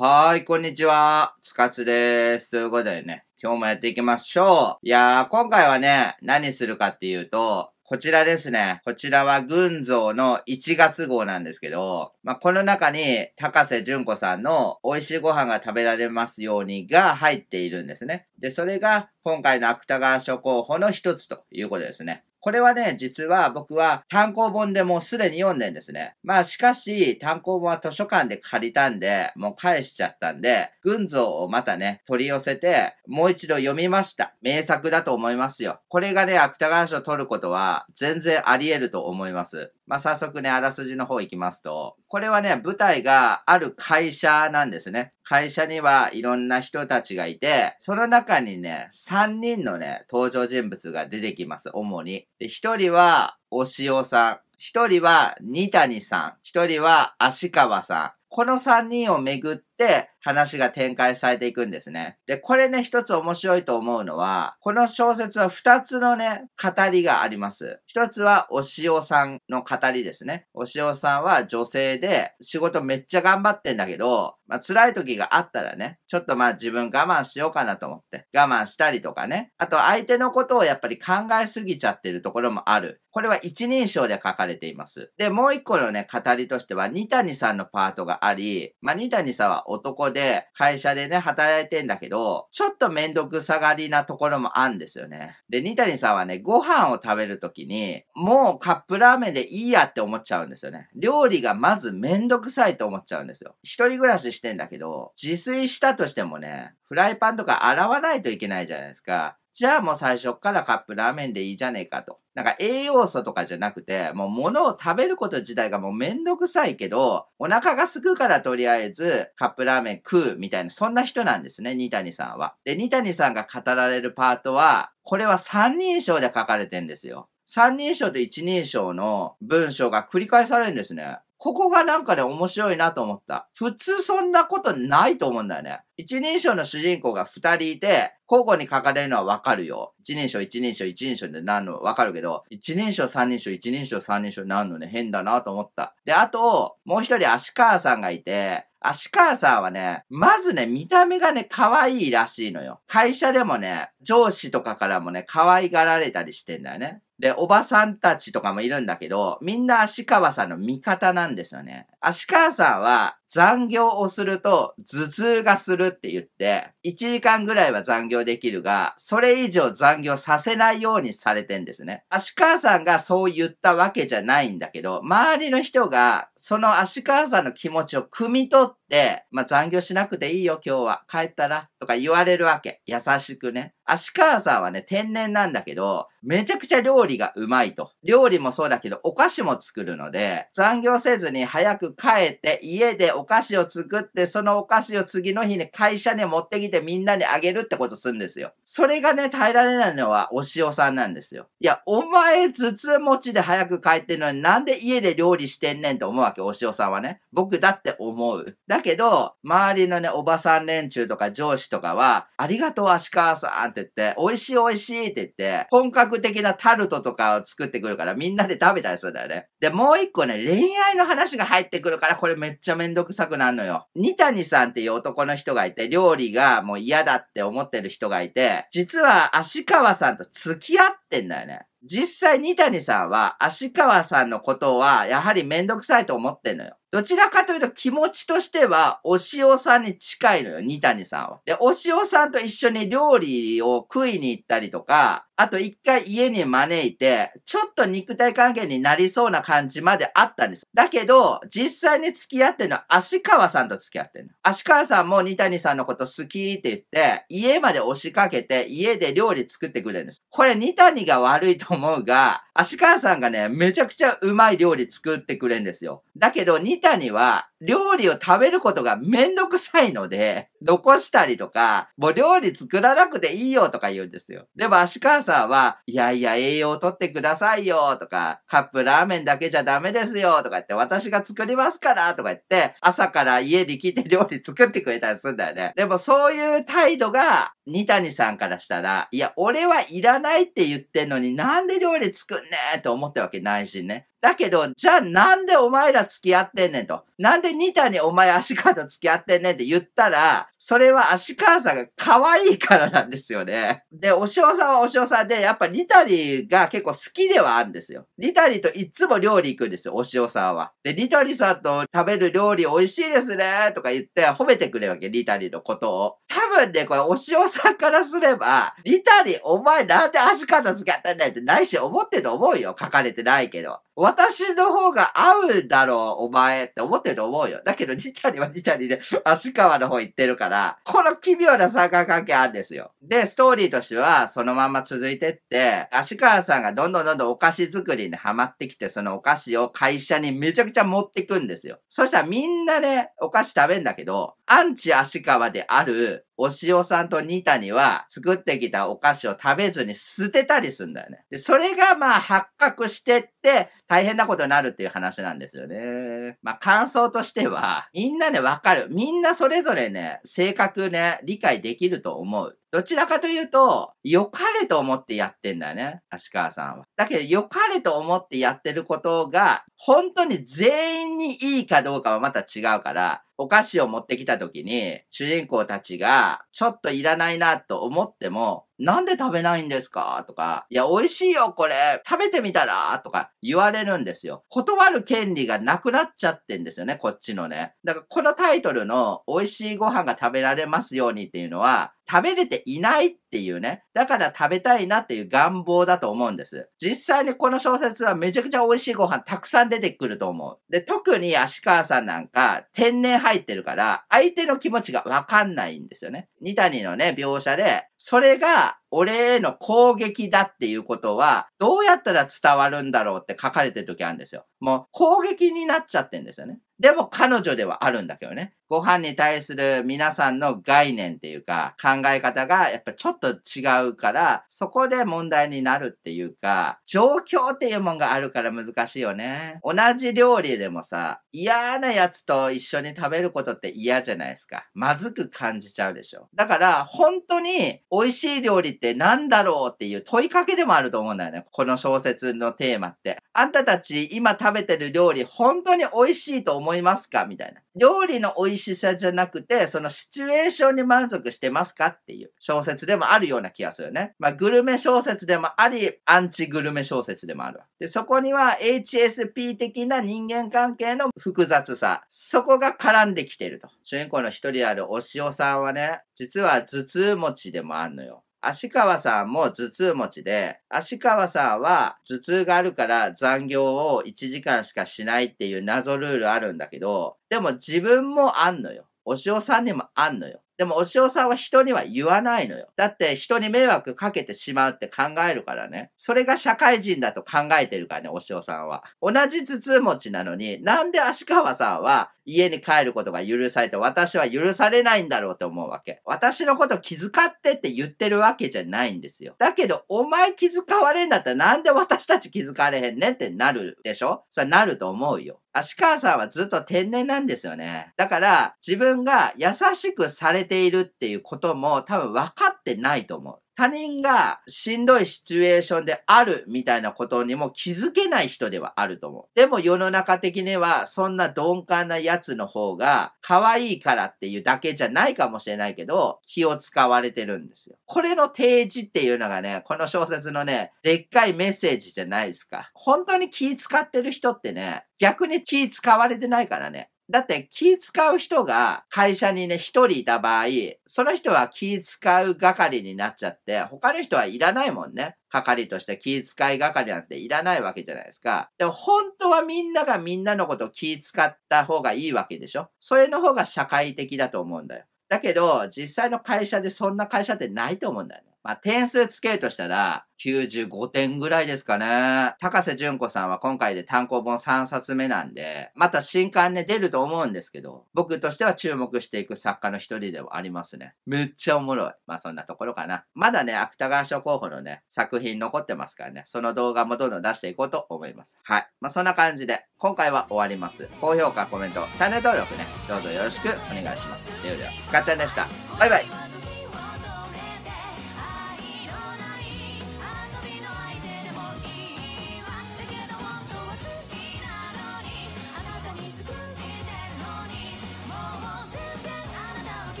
はーい、こんにちは。つかつです。ということでね、今日もやっていきましょう。いやー、今回はね、何するかっていうと、こちらですね。こちらは群像の1月号なんですけど、まあ、この中に高瀬順子さんの美味しいご飯が食べられますようにが入っているんですね。で、それが今回の芥川賞候補の一つということですね。これはね、実は僕は単行本でもうすでに読んでんですね。まあしかし、単行本は図書館で借りたんで、もう返しちゃったんで、群像をまたね、取り寄せて、もう一度読みました。名作だと思いますよ。これがね、芥川賞取ることは全然あり得ると思います。まあ早速ね、あらすじの方行きますと、これはね、舞台がある会社なんですね。会社にはいろんな人たちがいて、その中にね、3人のね、登場人物が出てきます、主に。で、1人は、お塩さん。1人は、た谷さん。1人は、足川さん。この3人をめぐっって話が展開されていくんですね。で、これね、一つ面白いと思うのは、この小説は二つのね、語りがあります。一つは、お塩さんの語りですね。お塩さんは女性で、仕事めっちゃ頑張ってんだけど、まあ、辛い時があったらね、ちょっとまあ自分我慢しようかなと思って、我慢したりとかね。あと、相手のことをやっぱり考えすぎちゃってるところもある。これは一人称で書かれています。で、もう一個のね、語りとしては、二谷さんのパートがあり、まあ、二谷さんは男で、会社でね、働いてんだけど、ちょっとめんどくさがりなところもあるんですよね。で、ニタニさんはね、ご飯を食べるときに、もうカップラーメンでいいやって思っちゃうんですよね。料理がまずめんどくさいと思っちゃうんですよ。一人暮らししてんだけど、自炊したとしてもね、フライパンとか洗わないといけないじゃないですか。じゃあもう最初からカップラーメンでいいじゃねえかと。なんか栄養素とかじゃなくて、もう物を食べること自体がもうめんどくさいけど、お腹がすくからとりあえずカップラーメン食うみたいな、そんな人なんですね、二谷さんは。で、二谷さんが語られるパートは、これは三人称で書かれてんですよ。三人称と一人称の文章が繰り返されるんですね。ここがなんかね、面白いなと思った。普通そんなことないと思うんだよね。一人称の主人公が二人いて、交互に書かれるのはわかるよ。一人称、一人称、一人称で何のわかるけど、一人称、三人称、一人称、三人称何のね、変だなと思った。で、あと、もう一人、足川さんがいて、足川さんはね、まずね、見た目がね、可愛いらしいのよ。会社でもね、上司とかからもね、可愛がられたりしてんだよね。で、おばさんたちとかもいるんだけど、みんな足川さんの味方なんですよね。足川さんは残業をすると頭痛がするって言って、1時間ぐらいは残業できるが、それ以上残業させないようにされてんですね。足川さんがそう言ったわけじゃないんだけど、周りの人がその足川さんの気持ちを汲み取って、まあ、残業しなくていいよ今日は、帰ったら、とか言われるわけ。優しくね。足川さんはね、天然なんだけど、めちゃくちゃ料理がうまいと。料理もそうだけど、お菓子も作るので、残業せずに早く帰って家でお菓子を作って、そのお菓子を次の日に会社に持ってきてみんなにあげるってことするんですよ。それがね、耐えられないのはお塩さんなんですよ。いや、お前、頭痛持ちで早く帰ってんのになんで家で料理してんねんって思うわけ、お塩さんはね。僕だって思う。だけど、周りのね、おばさん連中とか上司とかは、ありがとう、足川さんって言って、美味しい美味しいって言って、本格的なタルトとかを作ってくるからみんなで食べたりするんだよね。で、もう一個ね、恋愛の話が入ってくるから、これめっちゃめんどく臭くなるのよ。二谷さんっていう男の人がいて、料理がもう嫌だって思ってる人がいて、実は足川さんと付き合っってんだよね。実際、二谷さんは、足川さんのことは、やはりめんどくさいと思ってんのよ。どちらかというと気持ちとしては、お塩さんに近いのよ、二谷さんは。で、お塩さんと一緒に料理を食いに行ったりとか、あと一回家に招いて、ちょっと肉体関係になりそうな感じまであったんです。だけど、実際に付き合ってるのは足川さんと付き合ってるの。足川さんも二谷さんのこと好きって言って、家まで押しかけて、家で料理作ってくれるんです。これ二谷何が悪いと思うが、足川さんがね、めちゃくちゃうまい料理作ってくれんですよ。だけど、ニタには、料理を食べることがめんどくさいので、残したりとか、もう料理作らなくていいよとか言うんですよ。でも、足川さんは、いやいや、栄養をとってくださいよとか、カップラーメンだけじゃダメですよとか言って、私が作りますからとか言って、朝から家に来て料理作ってくれたりするんだよね。でも、そういう態度が、ニタニさんからしたら、いや、俺はいらないって言ってってんのになんで料理作んねえって思ったわけないしね。だけど、じゃあなんでお前ら付き合ってんねんと。なんでニタにお前足川と付き合ってんねんって言ったら、それは足川さんが可愛いからなんですよね。で、お塩さんはお塩さんで、やっぱニタリが結構好きではあるんですよ。ニタリといつも料理行くんですよ、お塩さんは。で、ニタリさんと食べる料理美味しいですねとか言って褒めてくれるわけ、ニタリのことを。多分ね、これお塩さんからすれば、ニタリお前なんで足川と付き合ってんねんってないし思ってると思うよ、書かれてないけど。私の方が合うだろう、お前って思ってると思うよ。だけど、ニタリはニタリで、足川の方行ってるから、この奇妙な三角関係あるんですよ。で、ストーリーとしては、そのまま続いてって、足川さんがどんどんどんどんお菓子作りにハマってきて、そのお菓子を会社にめちゃくちゃ持ってくんですよ。そしたらみんなね、お菓子食べんだけど、アンチ足川である、お塩さんと二谷は、作ってきたお菓子を食べずに捨てたりするんだよね。で、それがまあ発覚してって、大変なことになるっていう話なんですよね。まあ感想としては、みんなねわかる。みんなそれぞれね、性格ね、理解できると思う。どちらかというと、良かれと思ってやってんだよね、足川さんは。だけど、良かれと思ってやってることが、本当に全員にいいかどうかはまた違うから、お菓子を持ってきた時に、主人公たちが、ちょっといらないなと思っても、なんで食べないんですかとか、いや、美味しいよ、これ、食べてみたらとか言われるんですよ。断る権利がなくなっちゃってんですよね、こっちのね。だから、このタイトルの、美味しいご飯が食べられますようにっていうのは、食べれていないっていうね。だから食べたいなっていう願望だと思うんです。実際にこの小説はめちゃくちゃ美味しいご飯たくさん出てくると思う。で、特に足川さんなんか天然入ってるから、相手の気持ちがわかんないんですよね。二谷のね、描写で、それが俺への攻撃だっていうことは、どうやったら伝わるんだろうって書かれてる時あるんですよ。もう攻撃になっちゃってんですよね。でも彼女ではあるんだけどね。ご飯に対する皆さんの概念っていうか考え方がやっぱちょっと違うから、そこで問題になるっていうか、状況っていうもんがあるから難しいよね。同じ料理でもさ、嫌なやつと一緒に食べることって嫌じゃないですか。まずく感じちゃうでしょ。だから本当に美味しい料理って何だろうっていう問いかけでもあると思うんだよね。この小説のテーマって。あんたたち今食べてる料理本当に美味しいと思いますかみたいな。料理の美味しさじゃなくて、そのシチュエーションに満足してますかっていう小説でもあるような気がするね。まあ、グルメ小説でもあり、アンチグルメ小説でもあるわ。で、そこには HSP 的な人間関係の複雑さ、そこが絡んできてると。主人公の一人であるお塩さんはね、実は頭痛持ちでもあんのよ。足川さんも頭痛持ちで、足川さんは頭痛があるから残業を1時間しかしないっていう謎ルールあるんだけど、でも自分もあんのよ。お塩さんにもあんのよ。でも、お塩さんは人には言わないのよ。だって、人に迷惑かけてしまうって考えるからね。それが社会人だと考えてるからね、お塩さんは。同じ頭痛持ちなのに、なんで足川さんは、家に帰ることが許されて、私は許されないんだろうと思うわけ。私のこと気遣ってって言ってるわけじゃないんですよ。だけど、お前気遣われんだったらなんで私たち気遣われへんねんってなるでしょそれなると思うよ。足川さんはずっと天然なんですよね。だから、自分が優しくされているっていうことも多分分かってないと思う。他人がしんどいシチュエーションであるみたいなことにも気づけない人ではあると思う。でも世の中的にはそんな鈍感なやつの方が可愛いからっていうだけじゃないかもしれないけど気を使われてるんですよ。これの提示っていうのがね、この小説のね、でっかいメッセージじゃないですか。本当に気使ってる人ってね、逆に気使われてないからね。だって気使う人が会社にね、一人いた場合、その人は気使う係になっちゃって、他の人はいらないもんね。係として気遣い係なんていらないわけじゃないですか。でも本当はみんながみんなのことを気遣った方がいいわけでしょそれの方が社会的だと思うんだよ。だけど、実際の会社でそんな会社ってないと思うんだよね。まあ、点数つけるとしたら、95点ぐらいですかね。高瀬淳子さんは今回で単行本3冊目なんで、また新刊ね、出ると思うんですけど、僕としては注目していく作家の一人ではありますね。めっちゃおもろい。まあそんなところかな。まだね、芥川賞候補のね、作品残ってますからね、その動画もどんどん出していこうと思います。はい。まあそんな感じで、今回は終わります。高評価、コメント、チャンネル登録ね、どうぞよろしくお願いします。ではでは、スカちゃんでした。バイバイ